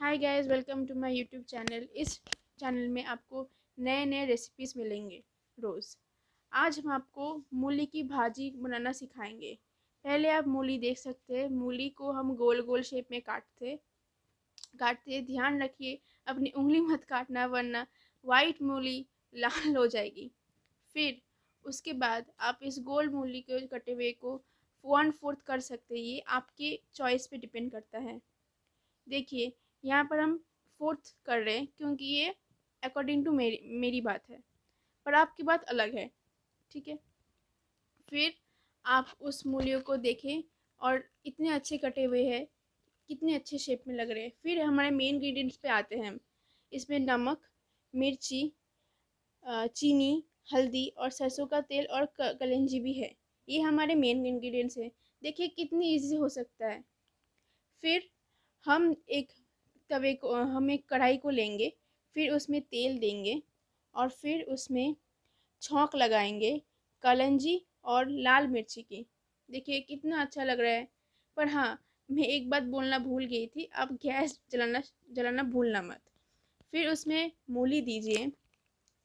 hi guys welcome to my YouTube channel इस channel में आपको नए नए रेसिपीज़ मिलेंगे रोज़ आज हम आपको मूली की भाजी बनाना सिखाएंगे पहले आप मूली देख सकते हैं मूली को हम गोल गोल शेप में काटते काटते ध्यान रखिए अपनी उंगली मत काटना वरना वाइट मूली लाल हो जाएगी फिर उसके बाद आप इस गोल मूली के कटे हुए को वन फोर्थ कर सकते ये आपके चॉइस पे डिपेंड करता है देखिए यहाँ पर हम फोर्थ कर रहे हैं क्योंकि ये अकॉर्डिंग टू मेरी मेरी बात है पर आपकी बात अलग है ठीक है फिर आप उस मूल्यों को देखें और इतने अच्छे कटे हुए हैं कितने अच्छे शेप में लग रहे हैं फिर हमारे मेन इंग्रेडिएंट्स पे आते हैं इसमें नमक मिर्ची चीनी हल्दी और सरसों का तेल और कलेंजी भी है ये हमारे मेन इंग्रेडिएंट्स हैं देखिए कितनी इजी हो सकता है फिर हम एक तवे को हम एक कढ़ाई को लेंगे फिर उसमें तेल देंगे और फिर उसमें छौंक लगाएंगे कलंजी और लाल मिर्ची की देखिए कितना अच्छा लग रहा है पर हाँ मैं एक बात बोलना भूल गई थी आप गैस जलाना जलाना भूलना मत फिर उसमें मूली दीजिए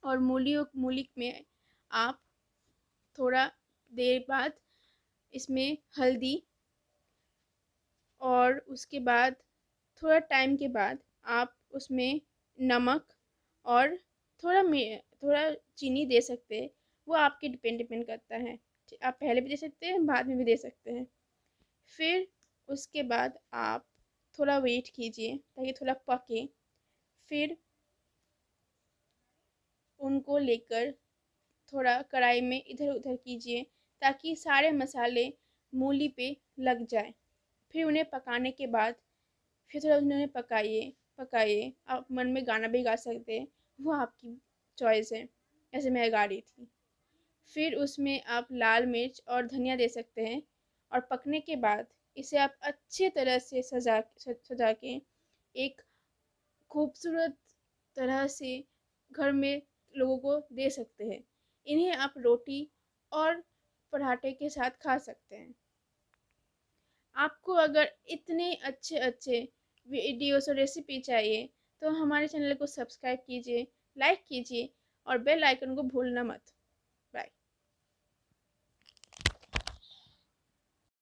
और मूली मूली में आप थोड़ा देर बाद इसमें हल्दी और उसके बाद थोड़ा टाइम के बाद आप उसमें नमक और थोड़ा थोड़ा चीनी दे सकते हैं वो आपके डिपेंड डिपेंड करता है आप पहले भी दे सकते हैं बाद में भी दे सकते हैं फिर उसके बाद आप थोड़ा वेट कीजिए ताकि थोड़ा पके फिर उनको लेकर थोड़ा कढ़ाई में इधर उधर कीजिए ताकि सारे मसाले मूली पे लग जाए फिर उन्हें पकाने के बाद फिर थोड़ा उन्होंने पकाइए पकाइए आप मन में गाना भी गा सकते हैं वो आपकी चॉइस है ऐसे मैं गा रही थी फिर उसमें आप लाल मिर्च और धनिया दे सकते हैं और पकने के बाद इसे आप अच्छे तरह से सजा सजा के एक खूबसूरत तरह से घर में लोगों को दे सकते हैं इन्हें आप रोटी और पराठे के साथ खा सकते हैं आपको अगर इतने अच्छे अच्छे वीडियोस और रेसिपी चाहिए तो हमारे चैनल को सब्सक्राइब कीजिए लाइक कीजिए और बेल आइकन को भूलना मत बाय